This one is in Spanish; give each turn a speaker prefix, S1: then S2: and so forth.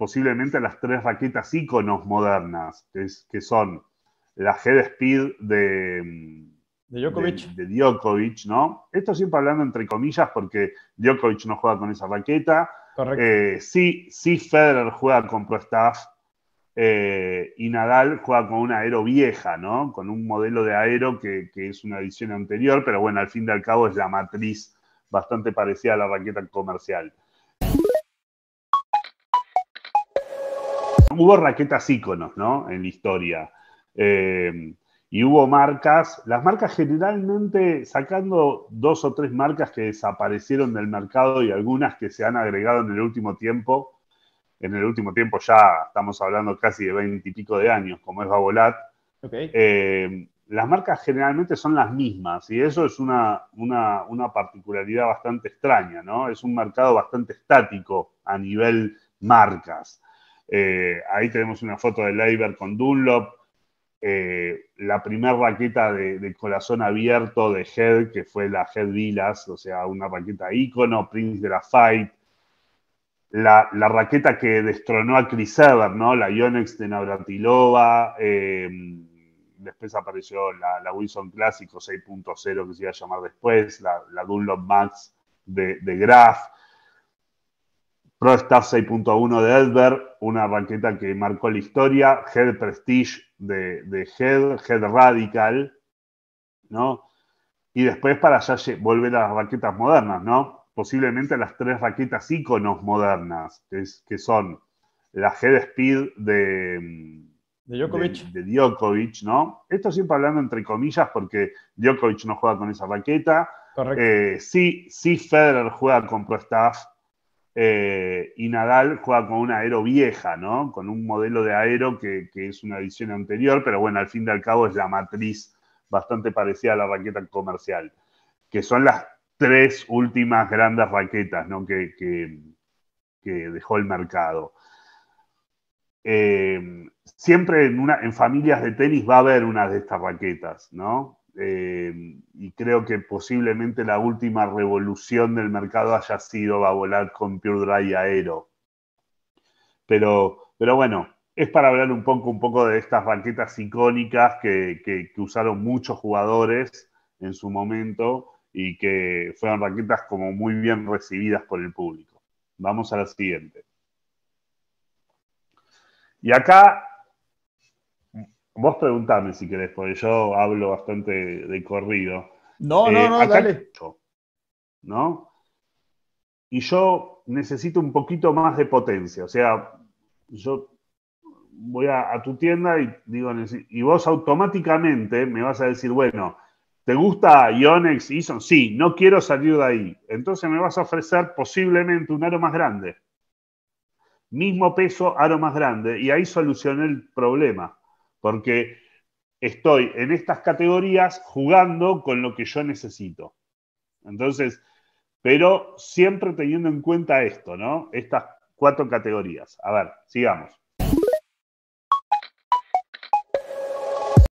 S1: posiblemente las tres raquetas iconos modernas, que, son la Head Speed de, Djokovic. ¿no? Esto siempre hablando entre comillas porque Djokovic no juega con esa raqueta. Eh, sí, Federer juega con Pro Staff eh, y Nadal juega con una aero vieja, ¿no? Con un modelo de aero que, que, es una edición anterior, pero bueno, al fin y al cabo es la matriz bastante parecida a la raqueta comercial. hubo raquetas íconos, En la historia. Eh, y hubo marcas, las marcas generalmente, sacando dos o tres marcas que desaparecieron del mercado y algunas que se han agregado en el último tiempo, en el último tiempo ya estamos hablando casi de 20 y pico de años, como es Babolat, eh, las marcas generalmente son las mismas y eso es una, una, particularidad bastante extraña, ¿no? Es un mercado bastante estático a nivel marcas. Eh, ahí tenemos una foto de Leiber con Dunlop. Eh, la primera raqueta de, corazón abierto de Head, que fue la Head Vilas, o sea, una raqueta ícono, Prince de la Fight. La, raqueta que destronó a Chris Ever, ¿no? La Ionex de Navratilova. Eh, después apareció la, Wilson Clásico 6.0, que se iba a llamar después, la, Dunlop Max de, de Graf. ProStaff 6.1 de Edberg, una raqueta que marcó la historia, Head Prestige de, Head, Head Radical, ¿no? Y después para ya volver a las raquetas modernas, ¿no? Posiblemente las tres raquetas íconos modernas, que, son la Head Speed de, de Djokovic. De, Djokovic, ¿no? Esto siempre hablando entre comillas porque Djokovic no juega con esa raqueta. Correcto. Eh, sí, sí, Federer juega con ProStaff eh, y Nadal juega con una aero vieja, ¿no? Con un modelo de aero que, es una edición anterior, pero bueno, al fin y al cabo es la matriz bastante parecida a la raqueta comercial, que son las tres últimas grandes raquetas, ¿no? Que, dejó el mercado. Eh, siempre en, en familias de tenis va a haber una de estas raquetas, ¿no? Eh, y creo que posiblemente la última revolución del mercado haya sido volar con Pure Dry Aero. Pero, pero bueno, es para hablar un poco, un poco de estas raquetas icónicas que, que usaron muchos jugadores en su momento y que fueron raquetas como muy bien recibidas por el público. Vamos a la siguiente. Y acá Vos preguntame si querés, porque yo hablo bastante de corrido. No, no, eh, no, dale. ¿No? Y yo necesito un poquito más de potencia. O sea, yo voy a, tu tienda y digo, y vos automáticamente me vas a decir, bueno, ¿te gusta Ionex son Sí, no quiero salir de ahí. Entonces me vas a ofrecer posiblemente un aro más grande. Mismo peso, aro más grande. Y ahí solucioné el problema porque estoy en estas categorías jugando con lo que yo necesito. Entonces, pero siempre teniendo en cuenta esto, ¿no? Estas cuatro categorías. A ver, sigamos.